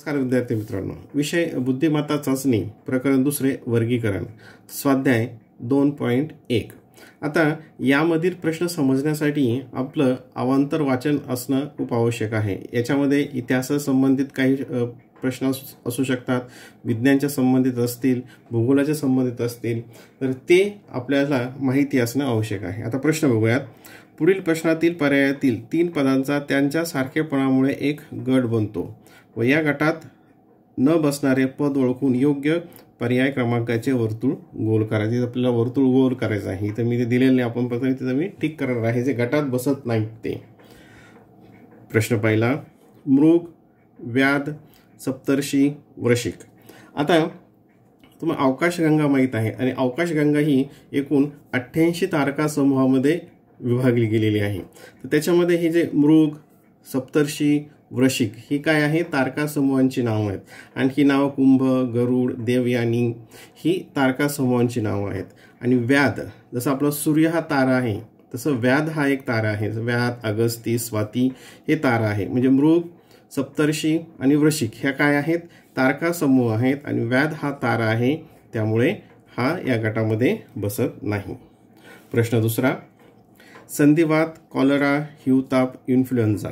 नमस्कार विद्यार्थी मित्रांनो विषय बुद्धिमत्ता चाचणी प्रकरण दुसरे वर्गीकरण स्वाध्याय दोन पॉईंट एक आता यामधील प्रश्न समजण्यासाठी आपलं अवांतर वाचन असणं खूप आवश्यक आहे याच्यामध्ये इतिहासासंबंधित काही प्रश्न असू शकतात विज्ञानच्या संबंधित असतील भूगोलाच्या संबंधित असतील तर ते आपल्याला माहिती असणं आवश्यक आहे आता प्रश्न बघूयात पुढील प्रश्नातील पर्यायातील तीन पदांचा त्यांच्या सारखेपणामुळे एक गट बनतो व या गटात न बसणारे पद ओळखून योग्य पर्याय क्रमांकाचे वर्तुळ गोल करायचे आपल्याला वर्तुळ गोल करायचं आहे इथं मी ते दिलेलं नाही आपण प्रथम तिथं मी ठीक करणार आहे जे गटात बसत नाही ते प्रश्न पहिला मृग व्याध सप्तर्षी वृषिक आता तुम्हाला अवकाशगंगा माहीत आहे आणि अवकाशगंगा ही एकूण अठ्ठ्याऐंशी तारका समूहामध्ये विभागली गेलेली आहे तर त्याच्यामध्ये हे जे मृग सप्तर्षी वृषिक ही काय आहे तारका समूहांची नावं आहेत आणखी नावं कुंभ गरुड देवयानी ही तारका समूहांची नावं आहेत आणि व्याध जसं आपला सूर्य हा तारा आहे तसं व्याध हा एक तारा आहे व्याध अगस्ती स्वाती हे तारा आहे म्हणजे मृग सप्तर्षी आणि वृषिक ह्या काय आहेत तारका समूह आहेत आणि व्याध हा तारा आहे त्यामुळे हा या गटामध्ये बसत नाही प्रश्न दुसरा संधिवात कॉलरा हिवताप इन्फ्लुएन्झा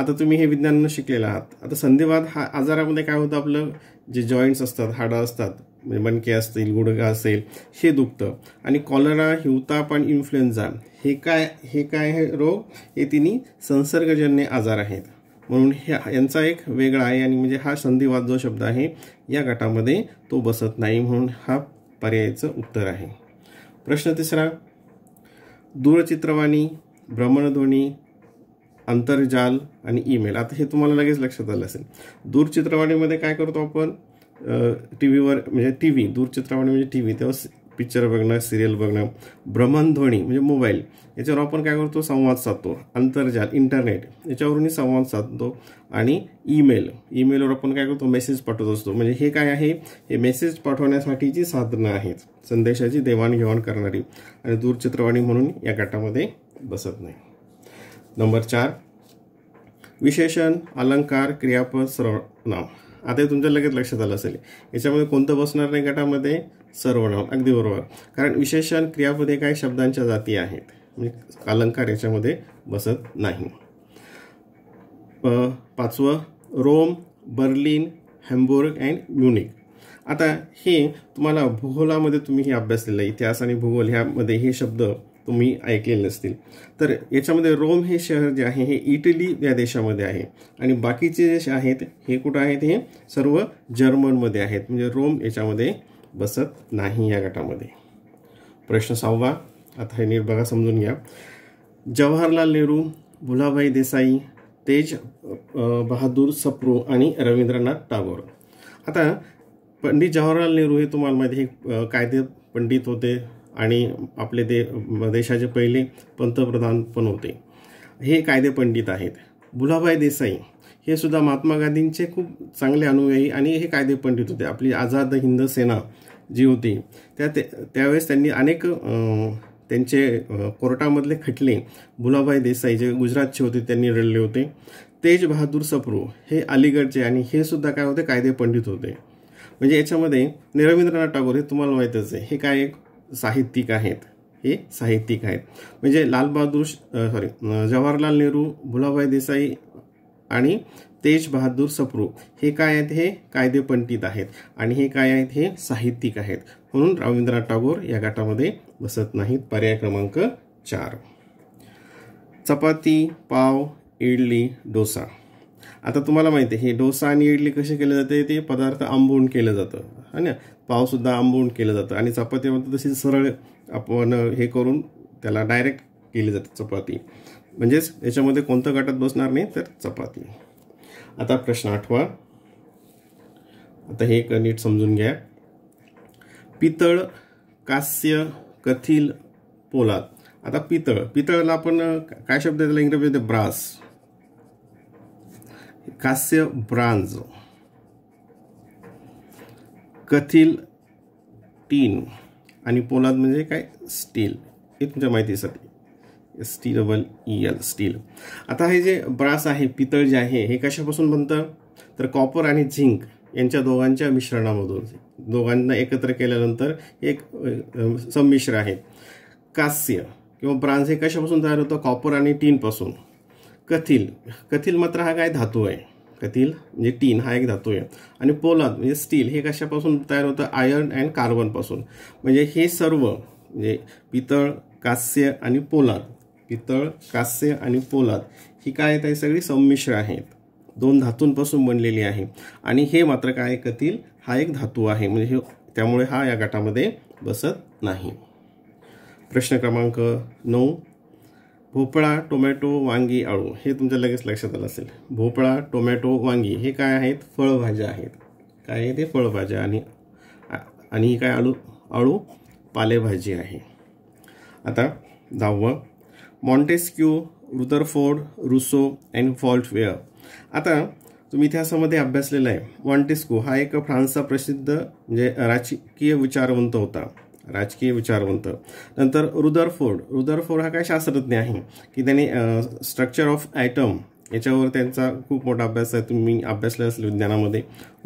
आता तुम्ही हे विज्ञानानं शिकलेलं आहात आता संधिवात हा आजारामध्ये काय होतं आपलं जे जॉईंट्स असतात हाडं असतात म्हणजे मनके असतील गुडघा असेल हे दुखतं आणि कॉलरा हिवताप आणि इन्फ्लुएन्झा हे काय हे काय हे रोग हे तिन्ही संसर्गजन्य आजार आहेत म्हणून ह्या यांचा एक वेगळा आहे आणि म्हणजे हा संधिवाद जो शब्द आहे या गटामध्ये तो बसत नाही म्हणून हा पर्यायाचं उत्तर आहे प्रश्न तिसरा दूरचित्रवाणी भ्रमणध्वनी अंतर्जाल आणि ईमेल आता हे तुम्हाला लगेच लक्षात आलं असेल दूरचित्रवाणीमध्ये काय करतो आपण टी व्हीवर म्हणजे टी व्ही दूरचित्रवाणी म्हणजे टी व्ही तेव्हा पिक्चर बघणं सिरियल बघणं भ्रमणध्वनी म्हणजे मोबाईल याच्यावर आपण काय करतो संवाद साधतो आंतरजाल इंटरनेट याच्यावरूनही संवाद साधतो आणि ईमेल ईमेलवर आपण काय करतो मेसेज पाठवत असतो म्हणजे हे काय आहे हे मेसेज पाठवण्यासाठीची साधनं आहेत संदेशाची देवाणघेवाण करणारी आणि दूरचित्रवाणी म्हणून या गटामध्ये बसत नाही नंबर चार विशेषण अलंकार क्रियापद सर्वनाम आता हे तुमच्या लगेच लक्षात आलं असेल याच्यामध्ये कोणतं बसणार नाही गटामध्ये सर्व नाम अगदी बरोबर कारण विशेषण क्रियापदे काय शब्दांच्या जाती आहेत म्हणजे अलंकार याच्यामध्ये बसत नाही पाचवं Rome Berlin Hamburg and Munich आता हे तुम्हाला भूगोलामध्ये तुम्ही हे अभ्यासलेलं आहे इतिहास आणि भूगोल ह्यामध्ये हे शब्द तुम्ही ऐकलेले नसतील तर याच्यामध्ये रोम हे शहर जे आहे हे इटली या देशामध्ये आहे आणि बाकीचे जे आहेत हे कुठं आहेत हे सर्व जर्मनमध्ये आहेत म्हणजे रोम याच्यामध्ये बसत नाही या गटामध्ये प्रश्न सहावा आता हे नीट बघा समजून घ्या जवाहरलाल नेहरू भुलाभाई देसाई तेज बहादूर सप्रू आणि रवींद्रनाथ टागोर आता पंडित जवाहरलाल नेहरू हे तुम्हाला माहिती हे कायदे पंडित होते आणि आपले दे देशाचे पहिले पंतप्रधान पण होते हे कायदे पंडित आहेत भुलाभाई देसाई हे सुद्धा महात्मा गांधींचे खूप चांगले अनुयायी आणि हे कायदे पंडित होते आपली आझाद हिंद सेना जी होती त्या ते त्यावेळेस त्यांनी अनेक त्यांचे कोर्टामधले खटले भुलाबाई देसाई जे गुजरातचे होते त्यांनी रडले होते तेज बहादूर सप्रू हे अलीगडचे आणि हे सुद्धा काय होते कायदे पंडित होते म्हणजे याच्यामध्ये रवींद्रनाथ टागोर हे तुम्हाला माहितच आहे हे काय एक साहित्यिक आहेत हे साहित्यिक आहेत म्हणजे लालबहादूर सॉरी जवाहरलाल नेहरू भुलाबाई देसाई आणि तेज बहादूर सप्रू हे काय आहेत हे कायदे पंडित आहेत आणि हे काय आहेत हे साहित्यिक आहेत म्हणून रवींद्रनाथ टागोर या गटामध्ये बसत नाहीत पर्याय क्रमांक चार चपाती पाव इडली डोसा आता तुम्हाला माहिती आहे हे डोसा आणि इडली कसे केले जाते ते पदार्थ आंबून केलं जातं है ना पावसुद्धा आंबवून केलं जातं आणि चपातीमध्ये तशी सरळ आपण हे करून त्याला डायरेक्ट केली जाते चपाती म्हणजेच याच्यामध्ये कोणत्या गटात बसणार नाही तर चपाती आता प्रश्न आठवा आता हे एक नीट समजून घ्या पितळ कास्य कथिल पोलाद आता पितळ पितळला आपण काय शब्द त्याला इंग्रजीमध्ये ब्रास कास्य ब्रांज कथिल टीन आणि पोलाद म्हणजे काय स्टील हे तुमच्या माहितीसाठी स्टीलबल इयल एल स्टील आता हे जे ब्रास आहे पितळ जे आहे हे कशापासून बनतं तर कॉपर आणि झिंक यांच्या दोघांच्या मिश्रणामधून दोघांना एकत्र केल्यानंतर एक संमिश्र आहे कास्य किंवा ब्रांझ हे कशापासून तयार होतं कॉपर आणि टीनपासून कथिल कथिल मात्र हा काय धातू आहे कथिल म्हणजे टीन हा एक धातू आहे आणि पोलाद म्हणजे स्टील हे कशापासून तयार होतं आयर्न अँड कार्बनपासून म्हणजे हे सर्व म्हणजे पितळ कास्य आणि पोलाद पितळ कास्य आणि पोलाद ही काय आहेत सगळी संमिश्र आहेत दोन धातूंपासून बनलेली आहे आणि हे मात्र काय कथील हा एक धातू आहे म्हणजे त्यामुळे हा या गटामध्ये बसत नाही प्रश्न क्रमांक नऊ भोपळा टोमॅटो वांगी आळू हे तुमच्या लगेच लक्षात आलं असेल भोपळा टोमॅटो वांगी हे काय आहेत फळभाज्या आहेत काय आहे ते फळभाज्या आणि आणि ही काय आळू आळू पालेभाजी आहे आता दहावं Montesquieu Rutherford Rousseau and Voltaire आता तुम्ही इतिहासामध्ये अभ्यासलेला आहे मॉन्टेस्क्यू हा एक फ्रान्सचा प्रसिद्ध म्हणजे राजकीय विचारवंत होता राजकीय विचारवंत नंतर रुदरफोर्ड रुदरफोर्ड हा काय शास्त्रज्ञ आहे की त्यांनी स्ट्रक्चर ऑफ आयटम याच्यावर त्यांचा खूप मोठा अभ्यास आहे तुम्ही अभ्यासला असेल विज्ञानामध्ये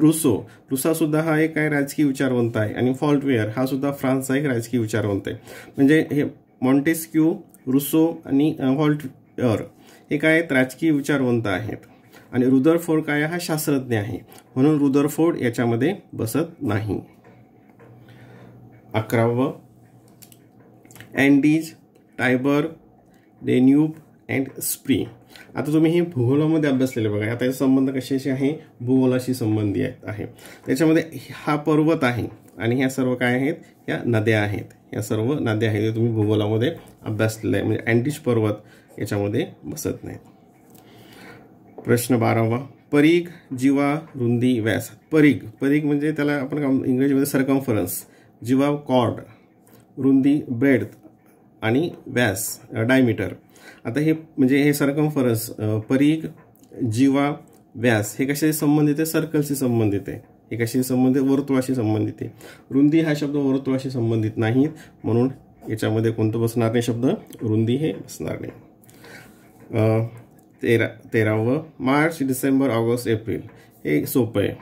रुसो रुसासुद्धा हा एक काय राजकीय विचारवंत आहे आणि फॉल्टवेअर हा सुद्धा फ्रान्सचा एक राजकीय विचारवंत आहे म्हणजे हे मॉन्टेस्क्यू रुसो आणि व्हॉल्ट हे काय आहेत राजकीय विचारवंत आहेत आणि फोर्ड काय हा शास्त्रज्ञ आहे म्हणून रुदरफोर्ड याच्यामध्ये बसत नाही अकरावं Andes Tiber Danube and Spree आता तुम्ही हे भूगोलामध्ये अभ्यासलेले बघा आता याचा संबंध कशाशी आहे भूगोलाशी संबंधी आहे त्याच्यामध्ये हा पर्वत आहे आणि ह्या सर्व काय आहेत ह्या नद्या आहेत ह्या सर्व नद्या आहेत तुम्ही भूगोलामध्ये अभ्यासलेलं आहे म्हणजे अँटीश पर्वत याच्यामध्ये बसत नाहीत प्रश्न बारावा परीघ जीवा रुंदी व्यास परीघ परीघ म्हणजे त्याला आपण इंग्रजीमध्ये सरकम्फरन्स जीवा कॉर्ड रुंदी ब्रेड आणि व्यास डायमीटर आता हे म्हणजे हे सरकम्फरन्स परीघ जीवा व्यास हे कशाशी संबंधित आहे सर्कलशी संबंधित आहे एकाशी संबंधित वर्तुळाशी संबंधित आहे रुंदी हा शब्द वर्तुळाशी संबंधित नाहीत म्हणून याच्यामध्ये कोणतं बसणार नाही शब्द रुंदी हे बसणार नाही तेरा तेरावं मार्च डिसेंबर ऑगस्ट एप्रिल हे सोपं आहे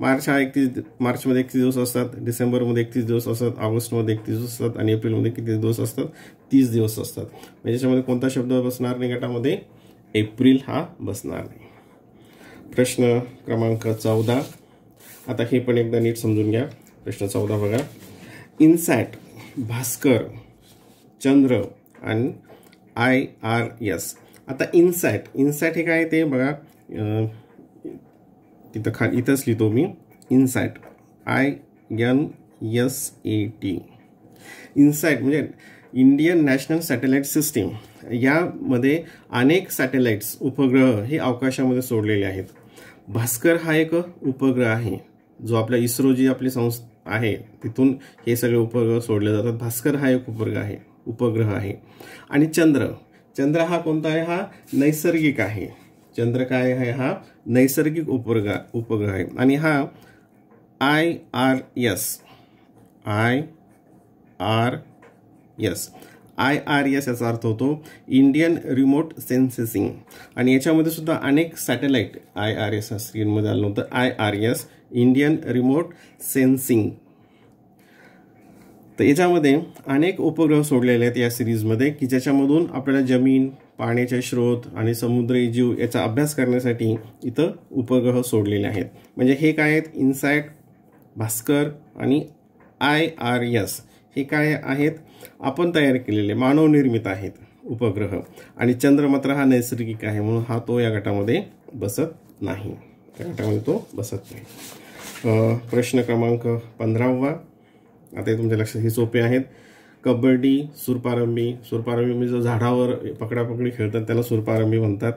मार्च हा एकतीस मार्चमध्ये एकतीस दिवस असतात डिसेंबरमध्ये एकतीस दिवस असतात ऑगस्टमध्ये एकतीस दिवस असतात आणि एप्रिलमध्ये किती दिवस असतात तीस दिवस असतात म्हणजे याच्यामध्ये कोणता शब्द बसणार नाही गटामध्ये एप्रिल हा बसणार नाही प्रश्न क्रमांक चौदा आता हे पण एकदा नीट समजून घ्या प्रश्न चौदा बघा इनसॅट भास्कर चंद्र आणि आय आर एस आता इनसॅट इनसॅट हे काय ते बघा तिथं खा इथंच लिहितो मी INSAT I N S A T INSAT म्हणजे इंडियन नॅशनल सॅटेलाईट सिस्टीम यामध्ये अनेक सॅटेलाईट्स उपग्रह हे अवकाशामध्ये सोडलेले आहेत भास्कर हा एक उपग्रह आहे जो आपल्या इस्रो जी आपली संस्था आहे तिथून हे सगळे उपग्रह सोडले जातात भास्कर हा एक उपग्रह आहे उपग्रह आहे आणि चंद्र चंद्र हा कोणता आहे हा नैसर्गिक आहे चंद्र काय आहे हा नैसर्गिक उपग्रह उपग्रह आहे आणि हा I R S I R S I R S याचा अर्थ होतो इंडियन रिमोट सेन्सेसिंग आणि याच्यामध्ये सुद्धा अनेक सॅटेलाईट आय आर एस स्क्रीनमध्ये आलं होतं I R S Indian remote sensing तर याच्यामध्ये अनेक उपग्रह सोडलेले आहेत या सिरीजमध्ये की ज्याच्यामधून आपल्याला जमीन पाण्याचे स्रोत आणि समुद्री जीव याचा अभ्यास करण्यासाठी इथं उपग्रह सोडलेले आहेत म्हणजे हे काय आहेत इन्साईट भास्कर आणि आय आर एस हे काय आहेत आपण तयार केलेले मानवनिर्मित आहेत उपग्रह आणि चंद्रमात्र हा नैसर्गिक आहे म्हणून हा तो या गटामध्ये बसत नाही त्या गटामध्ये तो बसत नाही प्रश्न क्रमांक पंधरावा आता हे तुमच्या लक्षात हे सोपे आहेत कबड्डी सुरपारंबी सुरपारंबी म्हणजे झाडावर पकडापकडी खेळतात त्याला सुरपारंबी म्हणतात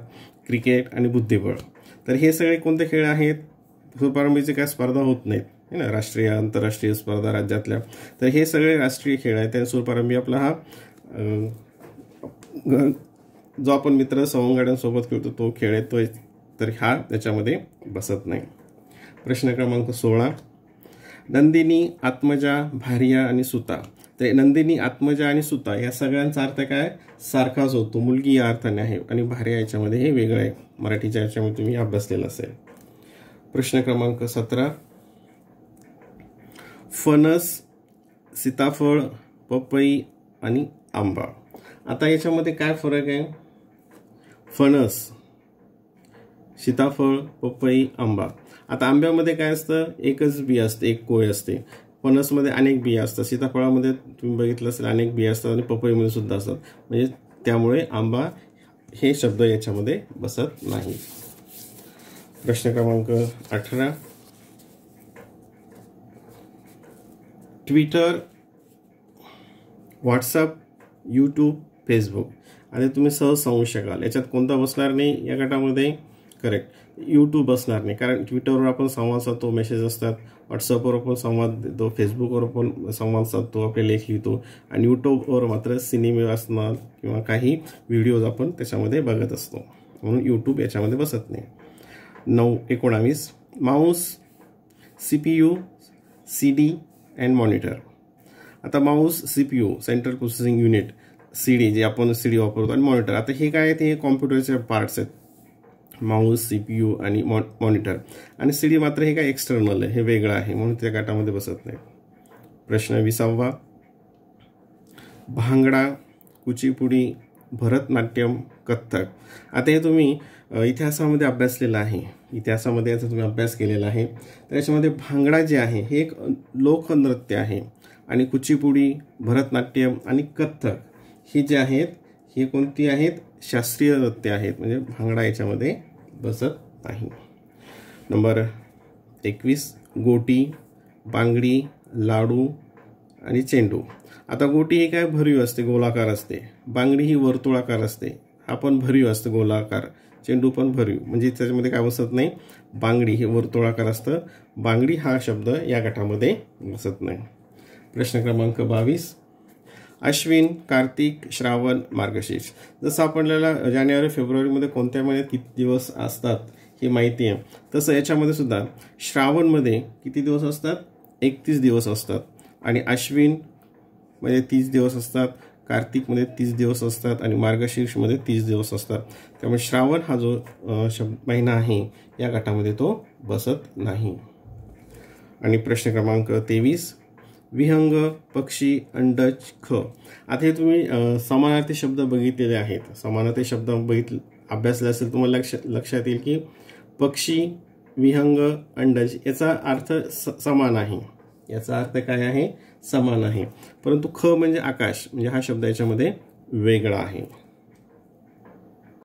क्रिकेट आणि बुद्धिबळ तर हे सगळे कोणते खेळ आहेत सुरपारंभीचे काय स्पर्धा होत नाहीत है ना राष्ट्रीय आंतरराष्ट्रीय स्पर्धा राज्यातल्या तर हे सगळे राष्ट्रीय खेळ आहेत त्यांनी आम्ही आपला हा जो आपण मित्र सवंगड्यांसोबत खेळतो तो खेळ आहे तर हा त्याच्यामध्ये बसत नाही प्रश्न क्रमांक सोळा नंदिनी आत्मजा भार्या आणि सुता तर नंदिनी आत्मजा आणि सुता या सगळ्यांचा अर्थ काय सारखाच होतो मुलगी या अर्थाने आहे आणि भार्या याच्यामध्ये हे वेगळं आहे मराठीच्या याच्यामध्ये तुम्ही अभ्यासलेलं असेल प्रश्न क्रमांक सतरा फणस सीताफळ पपई आणि आंबा आता याच्यामध्ये काय फरक आहे फणस सीताफळ पपई आंबा आता आंब्यामध्ये काय असतं एकच बी असते एक कोय असते फणसमध्ये अनेक बिया असतात सीताफळामध्ये तुम्ही बघितलं असेल अनेक बिया असतात आणि पपईमध्ये सुद्धा असतात म्हणजे त्यामुळे आंबा हे शब्द याच्यामध्ये बसत नाही प्रश्न क्रमांक अठरा ट्विटर व्हॉट्सअप यूट्यूब फेसबुक आणि तुम्ही सहज सांगू शकाल याच्यात कोणता बसणार नाही या गटामध्ये करेक्ट यूट्यूब बसणार नाही कारण ट्विटरवर आपण संवाद साधतो मेसेज असतात व्हॉट्सअपवर आपण संवाद देतो फेसबुकवर आपण संवाद साधतो आपले लेख लिहितो आणि यूट्यूबवर मात्र सिनेमे असणार किंवा काही व्हिडिओज आपण त्याच्यामध्ये बघत असतो म्हणून यूट्यूब याच्यामध्ये बसत नाही नऊ एकोणावीस mouse C P U C D and monitor आता mouse C P U central processing unit C D जे आपण सी डी वापरतो आणि मॉनिटर आता हे काय आहेत हे कॉम्प्युटरचे पार्ट्स आहेत माऊस सी पी यू आणि मॉ मॉनिटर आणि सी डी मात्र हे काय एक्सटर्नल आहे हे वेगळं आहे म्हणून त्या गटामध्ये बसत नाही प्रश्न विसावा भांगडा कुचीपुडी भरतनाट्यम कथ्थक आता हे तुम्ही इतिहासामध्ये अभ्यासलेला आहे इतिहासामध्ये याचा तुम्ही अभ्यास केलेला आहे तर याच्यामध्ये भांगडा जे आहे हे एक लोकनृत्य आहे आणि कुचीपुडी भरतनाट्यम आणि कथ्थक हे जे आहेत हे कोणती आहेत शास्त्रीय नृत्य आहेत म्हणजे भांगडा याच्यामध्ये बसत नाही नंबर एकवीस गोटी बांगडी लाडू आणि चेंडू आता गोटी ही काय भरीव असते गोलाकार असते बांगडी ही वर्तुळाकार असते हा पण भरीव असतो गोलाकार चेंडू पण भरीव म्हणजे त्याच्यामध्ये काय बसत नाही बांगडी हे वर्तुळाकार असतं बांगडी हा शब्द या गटामध्ये बसत नाही प्रश्न क्रमांक बावीस अश्विन कार्तिक श्रावण मार्गशीर्ष जसं आपल्याला जानेवारी फेब्रुवारीमध्ये कोणत्या महिन्यात किती दिवस असतात हे माहिती आहे तसं याच्यामध्ये सुद्धा श्रावणमध्ये किती दिवस असतात एकतीस दिवस असतात आणि अश्विन मध्ये तीस दिवस असतात कार्तिकमध्ये तीस दिवस असतात आणि मार्गशीर्षमध्ये तीस दिवस असतात त्यामुळे श्रावण हा जो शब्द महिना आहे या गटामध्ये तो बसत नाही आणि प्रश्न क्रमांक तेवीस विहंग पक्षी अंडज ख आता हे तुम्ही समानार्थी शब्द बघितलेले आहेत समानार्थी शब्द बघित अभ्यासले असेल तुम्हाला लक्ष लक्षात येईल की पक्षी विहंग अंडज याचा अर्थ स समान आहे याचा अर्थ काय आहे समान आहे परंतु ख म्हणजे आकाश म्हणजे हा शब्द याच्यामध्ये वेगळा आहे